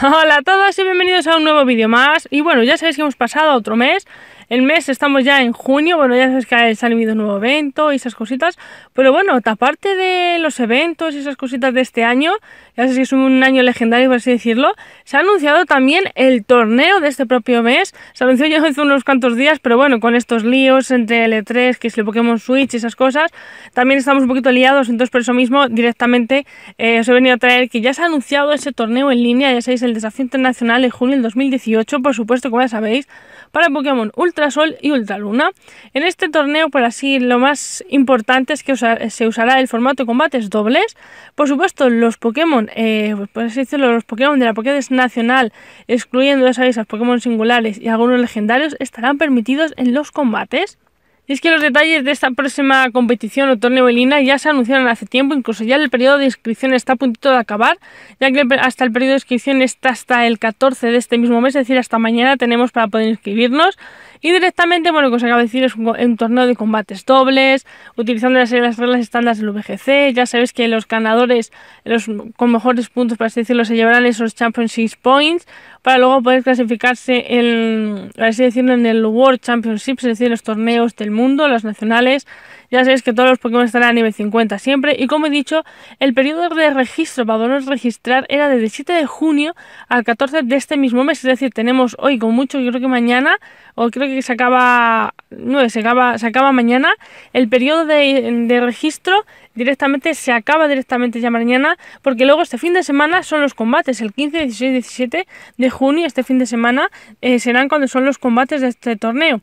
Hola a todos y bienvenidos a un nuevo vídeo más y bueno ya sabéis que hemos pasado otro mes el mes, estamos ya en junio, bueno, ya sabes que ha salido un nuevo evento y esas cositas, pero bueno, aparte de los eventos y esas cositas de este año, ya sé si es un año legendario, por así decirlo, se ha anunciado también el torneo de este propio mes, se anunció ya hace unos cuantos días, pero bueno, con estos líos entre el E3, que es el Pokémon Switch y esas cosas, también estamos un poquito liados, entonces por eso mismo directamente eh, os he venido a traer que ya se ha anunciado ese torneo en línea, ya sabéis, el desafío internacional de junio del 2018, por supuesto, como ya sabéis, para Pokémon Ultra sol y ultraluna. En este torneo, por así, lo más importante es que se usará el formato de combates dobles. Por supuesto, los Pokémon, eh, por los Pokémon de la Pokédex Nacional, excluyendo, ya sabéis, a Pokémon singulares y algunos legendarios, estarán permitidos en los combates. Y es que los detalles de esta próxima competición o torneo Elina ya se anunciaron hace tiempo, incluso ya el periodo de inscripción está a punto de acabar, ya que hasta el periodo de inscripción está hasta el 14 de este mismo mes, es decir, hasta mañana tenemos para poder inscribirnos. Y directamente, bueno, lo que os acabo de decir, es un, torneo de combates dobles, utilizando las, reglas estándar del VGC. Ya sabéis que los ganadores, los con mejores puntos, para así decirlo, se llevarán esos Championship Points para luego poder clasificarse, en, decirlo, en el World Championships, es decir, los torneos del mundo, los nacionales. Ya sabéis que todos los Pokémon estarán a nivel 50 siempre. Y como he dicho, el periodo de registro para poder registrar era desde el 7 de junio al 14 de este mismo mes. Es decir, tenemos hoy con mucho, yo creo que mañana, o creo que se acaba, se acaba, se acaba mañana. El periodo de, registro directamente se acaba directamente ya mañana, porque luego este fin de semana son los combates, el 15, 16, 17 de junio, este fin de semana eh, serán cuando son los combates de este torneo.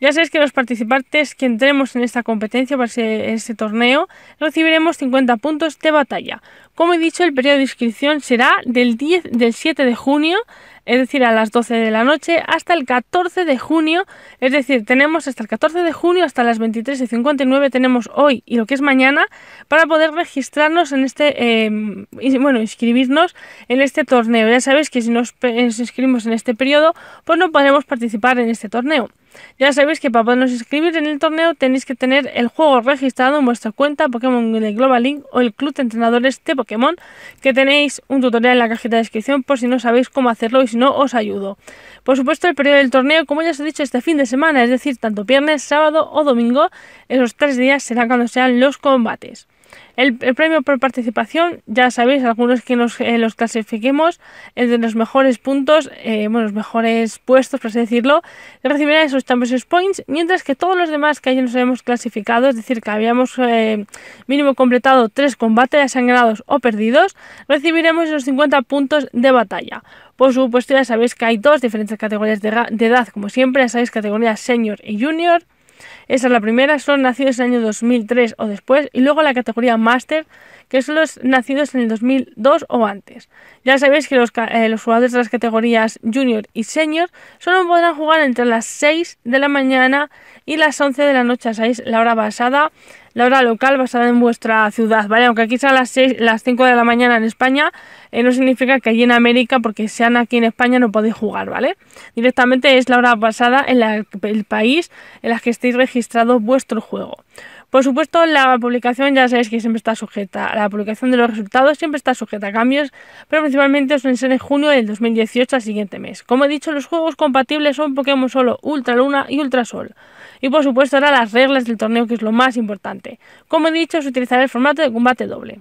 Ya sabéis que los participantes que entremos en esta competencia para este torneo recibiremos 50 puntos de batalla. Como he dicho, el periodo de inscripción será del 10 del 7 de junio, es decir, a las 12 de la noche hasta el 14 de junio, es decir, tenemos hasta el 14 de junio hasta las 23.59 y tenemos hoy y lo que es mañana para poder registrarnos en este em, bueno, inscribirnos en este torneo. Ya sabéis que si no nos inscribimos en este periodo, pues no podremos participar en este torneo. Ya sabéis que para podernos inscribir en el torneo tenéis que tener el juego registrado en vuestra cuenta Pokémon Global Link o el Club de Entrenadores de Pokémon, que tenéis un tutorial en la cajita de descripción por si no sabéis cómo hacerlo y si no os ayudo. Por supuesto, el periodo del torneo, como ya os he dicho, este fin de semana, es decir, tanto viernes, sábado o domingo, esos tres días será cuando sean los combates. El, premio por participación, ya sabéis, algunos que nos, eh, los clasifiquemos entre los mejores puntos, eh, bueno, los mejores puestos, por así decirlo, recibirán esos Champions Points, mientras que todos los demás que ya nos habíamos clasificado, es decir, que habíamos eh, mínimo completado tres combates sangrados o perdidos, recibiremos esos 50 puntos de batalla. Por supuesto, ya sabéis que hay dos diferentes categorías de, de edad, como siempre, ya sabéis, categorías senior y junior. Esa es la primera, son nacidos en el año 2003 o después, y luego la categoría Master, que son los nacidos en el 2002 o antes. Ya sabéis que eh, los, jugadores de las categorías junior y senior solo podrán jugar entre las 6 de la mañana y las 11 de la noche, a 6, la hora basada la hora local basada en vuestra ciudad, ¿vale? Aunque aquí sean las, las 5 de la mañana en España, eh, no significa que allí en América, porque sean aquí en España, no podéis jugar, ¿vale? Directamente es la hora basada en el país en la que estéis registrado vuestro juego. Por supuesto, la publicación ya sabéis que siempre está sujeta, la publicación de los resultados siempre está sujeta a cambios, pero principalmente suelen ser en junio del 2018 al siguiente mes. Como he dicho, los juegos compatibles son Pokémon Solo, Ultra Luna y Ultra Sol. Y por supuesto, ahora las reglas del torneo, que es lo más importante. Como he dicho, se utilizará el formato de combate doble.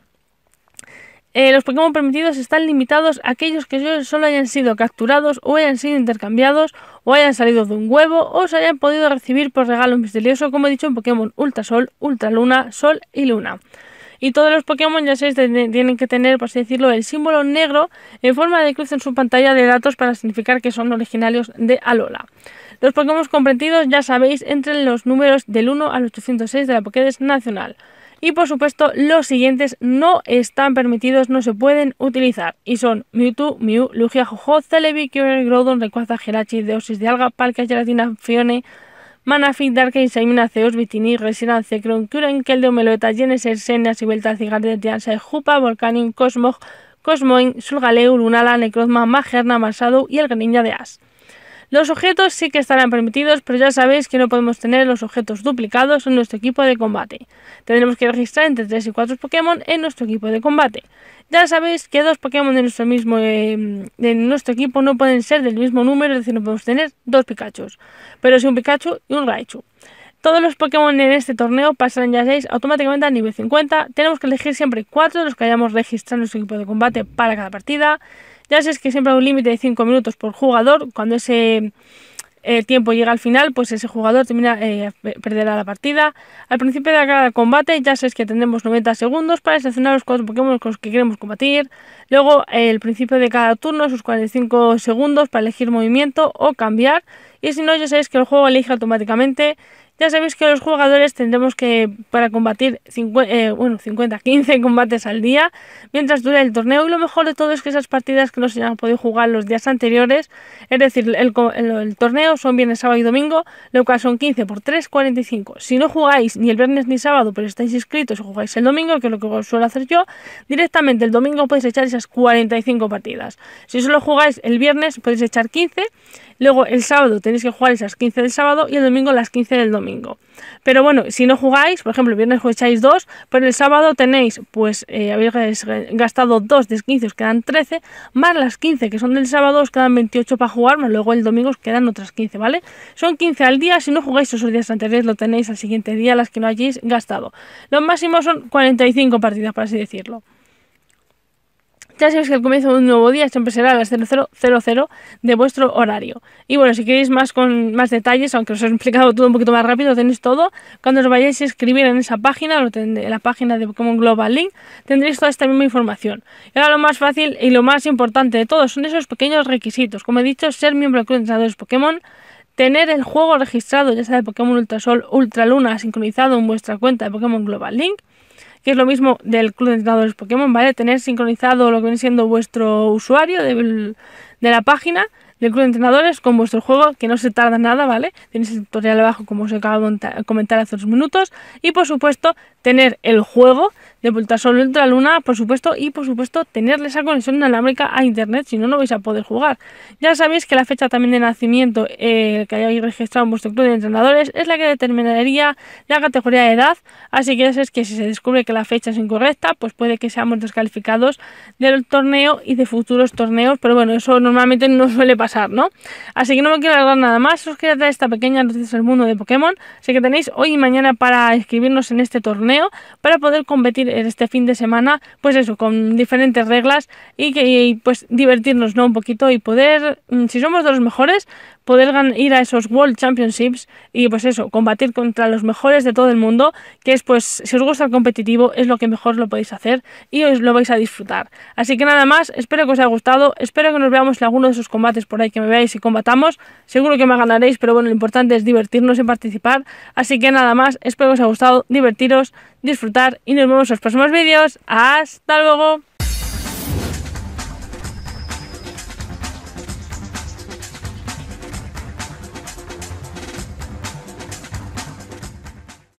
Eh, los Pokémon permitidos están limitados a aquellos que solo hayan sido capturados o hayan sido intercambiados o hayan salido de un huevo o se hayan podido recibir por regalo misterioso, como he dicho en Pokémon Ultra Luna, Sol y Luna. Y todos los Pokémon, ya sabéis, tienen que tener, por así decirlo, el símbolo negro en forma de cruz en su pantalla de datos para significar que son originarios de Alola. Los Pokémon comprendidos, ya sabéis, entre los números del 1 al 806 de la Pokédex Nacional. Y por supuesto, los siguientes no están permitidos, no se pueden utilizar. Y son Mewtwo, Mew, Lugia, Jojo, Celebi, Kyogre, Grodon, Recuaza Gerachi, Deosis de Alga, Palkia, Gelatina, Fione, Manafit, Darkrai, Saimina, Zeus, Vitini, Resina, Cecron, Kuren, Keldeo, Meloeta, Geneser, Senia, Sibelta, Cigarde, Tiansa, Jupa, Volcanium, Cosmog, Cosmoin, Sulgaleu, Lunala, Necrozma, Magerna, Masado y el Greninja de As. Los objetos sí que estarán permitidos, pero ya sabéis que no podemos tener los objetos duplicados en nuestro equipo de combate. Tendremos que registrar entre 3 y 4 Pokémon en nuestro equipo de combate. Ya sabéis que dos Pokémon de nuestro, mismo, eh, nuestro equipo no pueden ser del mismo número, es decir, no podemos tener dos Pikachu, pero sí un Pikachu y un Raichu. Todos los Pokémon en este torneo pasarán ya 6 automáticamente a nivel 50. Tenemos que elegir siempre 4 de los que hayamos registrado en nuestro equipo de combate para cada partida. Ya sé que siempre hay un límite de 5 minutos por jugador. Cuando ese eh, tiempo llega al final, pues ese jugador termina, eh, perderá la partida. Al principio de cada combate, ya sabes que tendremos 90 segundos para seleccionar los 4 Pokémon con los que queremos combatir. Luego, el principio de cada turno, esos 45 segundos para elegir movimiento o cambiar. Y si no, ya sabéis que el juego elige automáticamente ya sabéis que los jugadores tendremos que, para combatir 50, eh, bueno, 50, 15 combates al día mientras dura el torneo. Y lo mejor de todo es que esas partidas que no se han podido jugar los días anteriores, es decir, el, torneo son viernes, sábado y domingo, lo cual son 15 por 3, 45. Si no jugáis ni el viernes ni sábado, pero estáis inscritos y jugáis el domingo, que es lo que suelo hacer yo, directamente el domingo podéis echar esas 45 partidas. Si solo jugáis el viernes, podéis echar 15. Luego el sábado tenéis que jugar esas 15 del sábado y el domingo las 15 del domingo. Pero bueno, si no jugáis, por ejemplo, el viernes echáis dos, pero el sábado tenéis, pues eh, habéis gastado dos de 15, os quedan 13, más las 15 que son del sábado, os quedan 28 para jugar, más luego el domingo os quedan otras 15, ¿vale? Son 15 al día, si no jugáis esos días anteriores lo tenéis al siguiente día, las que no hayáis gastado. Los máximos son 45 partidas, por así decirlo. Ya sabéis que el comienzo de un nuevo día, siempre será a las 0000 de vuestro horario. Y bueno, si queréis más con más detalles, aunque os he explicado todo un poquito más rápido, tenéis todo. Cuando os vayáis a escribir en esa página, en la página de Pokémon Global Link, tendréis toda esta misma información. Y ahora lo más fácil y lo más importante de todo son esos pequeños requisitos. Como he dicho, ser miembro del Club de Entrenadores Pokémon, tener el juego registrado, ya sea de Pokémon Ultra Luna, sincronizado en vuestra cuenta de Pokémon Global Link, que es lo mismo del club de entrenadores Pokémon, ¿vale? Tener sincronizado lo que viene siendo vuestro usuario de, la página del club de entrenadores con vuestro juego, que no se tarda nada, ¿vale? Tenéis el tutorial abajo, como os acabo de comentar hace unos minutos. Y por supuesto, tener el juego de ultra luna, por supuesto, y por supuesto tenerle esa conexión inalámbrica a internet, si no, no vais a poder jugar. Ya sabéis que la fecha también de nacimiento eh, que hayáis registrado en vuestro club de entrenadores es la que determinaría la categoría de edad, así que eso es que si se descubre que la fecha es incorrecta, pues puede que seamos descalificados del torneo y de futuros torneos, pero bueno, eso normalmente no suele pasar, ¿no? Así que no me quiero alargar nada más, os quería dar esta pequeña noticia del mundo de Pokémon, sé que tenéis hoy y mañana para inscribirnos en este torneo, para poder competir este fin de semana, pues eso, con diferentes reglas y que pues divertirnos, ¿no? Un poquito y poder, mm, si somos de los mejores, poder ir a esos World Championships y pues eso, combatir contra los mejores de todo el mundo, que es pues si os gusta el competitivo es lo que mejor lo podéis hacer y os lo vais a disfrutar. Así que nada más, espero que os haya gustado, espero que nos veamos en alguno de esos combates por ahí, que me veáis y combatamos, seguro que me ganaréis, pero bueno, lo importante es divertirnos y participar. Así que nada más, espero que os haya gustado, divertiros, disfrutar y nos vemos en los próximos vídeos. Hasta luego.